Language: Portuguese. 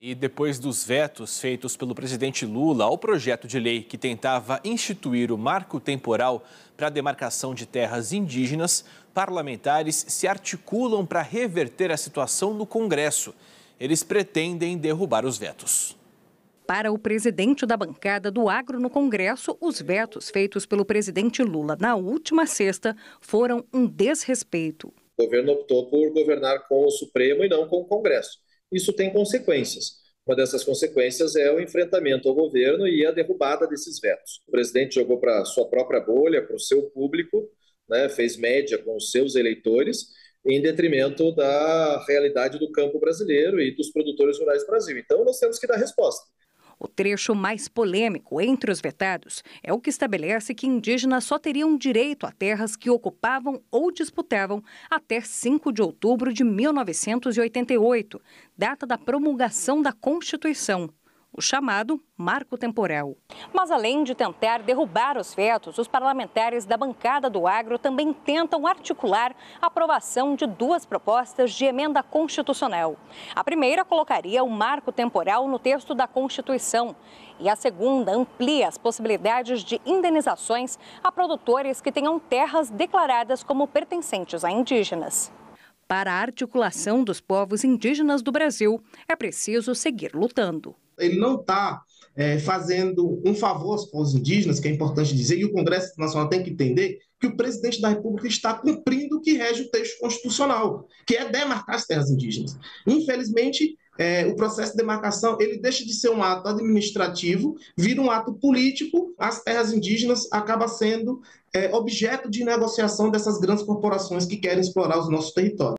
E depois dos vetos feitos pelo presidente Lula ao projeto de lei que tentava instituir o marco temporal para a demarcação de terras indígenas, parlamentares se articulam para reverter a situação no Congresso. Eles pretendem derrubar os vetos. Para o presidente da bancada do agro no Congresso, os vetos feitos pelo presidente Lula na última sexta foram um desrespeito. O governo optou por governar com o Supremo e não com o Congresso isso tem consequências. Uma dessas consequências é o enfrentamento ao governo e a derrubada desses vetos. O presidente jogou para sua própria bolha, para o seu público, né, fez média com os seus eleitores, em detrimento da realidade do campo brasileiro e dos produtores rurais do Brasil. Então, nós temos que dar resposta. O trecho mais polêmico entre os vetados é o que estabelece que indígenas só teriam direito a terras que ocupavam ou disputavam até 5 de outubro de 1988, data da promulgação da Constituição o chamado marco temporal. Mas além de tentar derrubar os vetos, os parlamentares da bancada do agro também tentam articular a aprovação de duas propostas de emenda constitucional. A primeira colocaria o marco temporal no texto da Constituição e a segunda amplia as possibilidades de indenizações a produtores que tenham terras declaradas como pertencentes a indígenas. Para a articulação dos povos indígenas do Brasil, é preciso seguir lutando. Ele não está é, fazendo um favor aos povos indígenas, que é importante dizer, e o Congresso Nacional tem que entender que o presidente da República está cumprindo o que rege o texto constitucional, que é demarcar as terras indígenas. Infelizmente, é, o processo de demarcação ele deixa de ser um ato administrativo, vira um ato político. As terras indígenas acabam sendo é, objeto de negociação dessas grandes corporações que querem explorar os nossos territórios.